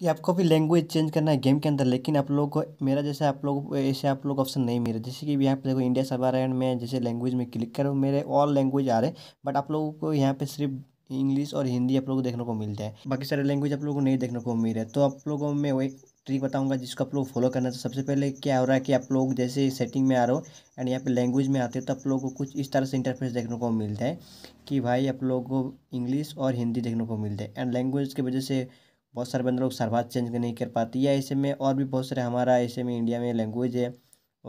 कि आपको भी लैंग्वेज चेंज करना है गेम के अंदर लेकिन आप लोग को मेरा जैसे आप लोग ऐसे आप लोग ऑप्शन नहीं मिल मिले जैसे कि यहाँ पे देखो इंडिया सब में जैसे लैंग्वेज में क्लिक करो मेरे ऑल लैंग्वेज आ रहे बट आप लोगों को यहाँ पे सिर्फ इंग्लिश और हिंदी आप लोगों को देखने को मिलता है बाकी सारे लैंग्वेज आप लोगों को नहीं देखने को मिल रहा है तो आप लोगों में वही ट्रिक बताऊंगा जिसको आप लोग फॉलो करना तो सबसे पहले क्या हो रहा है कि आप लोग जैसे सेटिंग में आ रहे हो एंड यहाँ पे लैंग्वेज में आते हो तो आप लोगों को कुछ इस तरह से इंटरफेस देखने को मिलता है कि भाई आप लोगों को इंग्लिश और हिंदी देखने को मिलता है एंड लैंग्वेज की वजह से बहुत सारे बंदे लोग सर्वाज चेंज नहीं कर पाती है ऐसे में और भी बहुत सारे हमारा ऐसे में इंडिया में लैंग्वेज है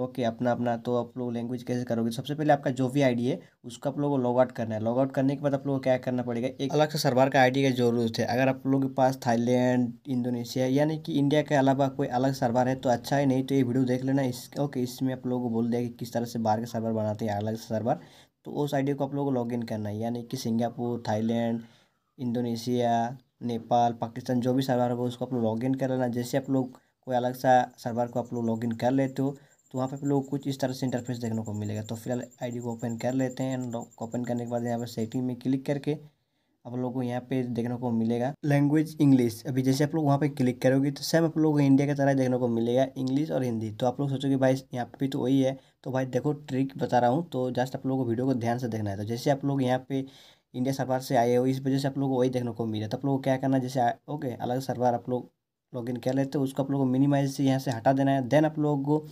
ओके अपना अपना तो आप लोग लैंग्वेज कैसे करोगे सबसे पहले आपका जो भी आईडी है उसको आप लोगों को लॉग आउट करना है लॉग आउट करने के बाद आप लोगों को क्या करना पड़ेगा एक अलग से सर्वर का आईडी का जरूरत है अगर आप लोगों के पास थाईलैंड इंडोनेशिया यानी कि इंडिया के अलावा कोई अलग सर्वर है तो अच्छा है नहीं तो ये वीडियो देख लेना इस ओके इसमें आप लोगों को बोल दिया कि किस तरह से बाहर के सर्वर बनाते हैं अलग से सर्वर तो उस आईडी को आप लोगों को इन करना है यानी कि Singapore Thailand Indonesia Nepal Pakistan जो भी सर्वर होगा उसको आप लोग लॉगिन कर लेना जैसे आप लोग कोई अलग सा सर्वर को आप लोग लॉगिन कर लेते हो तो वहाँ पे आप लोग कुछ इस तरह से इंटरफेस देखने को मिलेगा तो फिलहाल आईडी को ओपन कर लेते हैं एंड ओपन करने के बाद यहाँ पर सेटिंग में क्लिक करके आप लोग को यहाँ पे देखने को मिलेगा लैंग्वेज इंग्लिश अभी जैसे आप लोग वहाँ पे क्लिक करोगे तो सेम आप लोग को इंडिया की तरह देखने को मिलेगा इंग्लिश और हिंदी तो आप लोग सोचोगे भाई यहाँ पे तो वही है तो भाई देखो ट्रिक बता रहा हूँ तो जस्ट आप लोग को वीडियो को ध्यान से देखना है तो जैसे आप लोग यहाँ पे इंडिया सरवार से आए हो इस वजह से आप लोग को वही देखने को मिला तो आप लोग को क्या करना जैसे ओके अलग सर्वर आप लोग लॉगिन कर लेते हो उसको आप लोग को मिनिमाइज से यहाँ से हटा देना है देन आप लोग को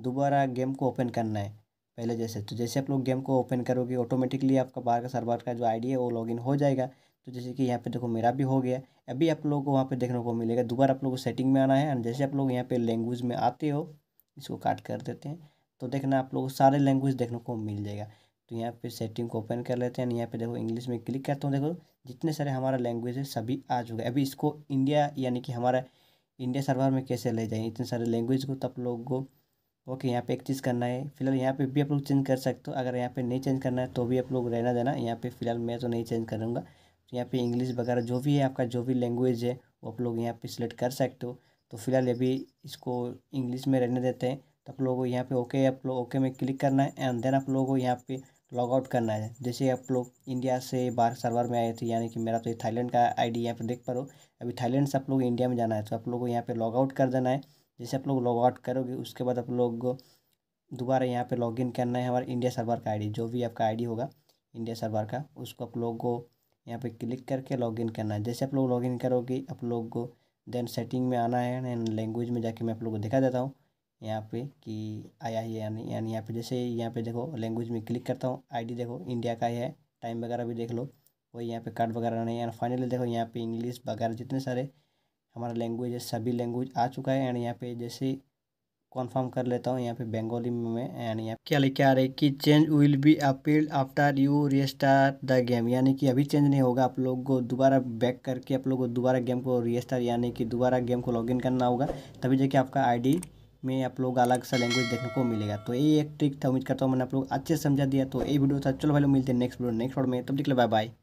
दोबारा गेम को ओपन करना है पहले जैसे तो जैसे आप लोग गेम को ओपन करोगे ऑटोमेटिकली आपका बाहर का सर्वर का जो आईडी है वो लॉगिन हो जाएगा तो जैसे कि यहाँ पे देखो मेरा भी हो गया अभी आप लोगों को वहाँ पे देखने को मिलेगा दोबारा आप लोग को सेटिंग में आना है जैसे आप लोग यहाँ पे लैंग्वेज में आते हो इसको काट कर देते हैं तो देखना आप लोग को सारे लैंग्वेज देखने को मिल जाएगा तो यहाँ पे सेटिंग को ओपन कर लेते हैं यहाँ पे देखो इंग्लिश में क्लिक करता हूँ देखो जितने सारे हमारा लैंग्वेज है सभी आ चुके हैं अभी इसको इंडिया यानी कि हमारा इंडिया सर्वर में कैसे ले जाएँ इतने सारे लैंग्वेज को तब लोगों को ओके यहाँ पे एक चीज़ करना है फिलहाल यहाँ पे भी आप लोग चेंज कर सकते हो अगर यहाँ पे नहीं चेंज करना है तो भी आप लोग रहना देना यहाँ पे फिलहाल मैं तो नहीं चेंज करूँगा तो यहाँ पे इंग्लिश वगैरह जो भी है आपका जो भी लैंग्वेज है वो आप लोग यहाँ पे सिलेक्ट कर सकते हो तो फिलहाल अभी इसको इंग्लिश में रहने देते हैं तो आप लोगों को यहाँ पे ओके आप लोग ओके में क्लिक करना है एंड देन आप लोगों को यहाँ पे लॉग आउट करना है जैसे आप लोग इंडिया से बाहर सर्वर में आए थे यानी कि मेरा तो ये थाईलैंड का आईडी यहाँ पे देख पा रहे हो अभी थाईलैंड से आप लोग इंडिया में जाना है तो आप लोगों को यहाँ पे लॉग आउट कर देना है जैसे आप लोग लॉग आउट करोगे उसके बाद आप लोग दोबारा यहाँ पर लॉग करना है हमारे इंडिया सर्वर का आई जो भी आपका आई होगा इंडिया सर्वर का उसको आप लोग को यहाँ पे क्लिक करके लॉग करना है जैसे आप लोग लॉग करोगे आप लोग को देन सेटिंग में आना है एंड लैंग्वेज में जाके मैं आप लोग को दिखा देता हूँ यहाँ पे कि आया है यानी यानी यहाँ पे जैसे यहाँ पे देखो लैंग्वेज में क्लिक करता हूँ आईडी देखो इंडिया का ही है टाइम वगैरह भी देख लो वही यहाँ पे कार्ड वगैरह नहीं है फाइनली देखो यहाँ पे इंग्लिश वगैरह जितने सारे हमारा लैंग्वेज है सभी लैंग्वेज आ चुका है एंड यहाँ पे जैसे कॉन्फर्म कर लेता हूँ यहाँ पे बंगाली में एंड यहाँ क्या लिखे आ रहे कि change will be appeal after you restart the game यानी कि अभी चेंज नहीं होगा आप लोग को दोबारा बैक करके आप लोग को दोबारा गेम को रिस्टार यानी कि दोबारा गेम को लॉगिन करना होगा तभी जाके आपका आईडी में आप लोग अलग सा लैंग्वेज देखने को मिलेगा तो ये एक ट्रिक था उम्मीद करता हूँ मैंने आप लोग अच्छे समझा दिया तो ये वीडियो था चलो भाई लोग मिलते हैं नेक्स्ट वीडियो नेक्स्ट वर्ड में तब निकले बाय बाय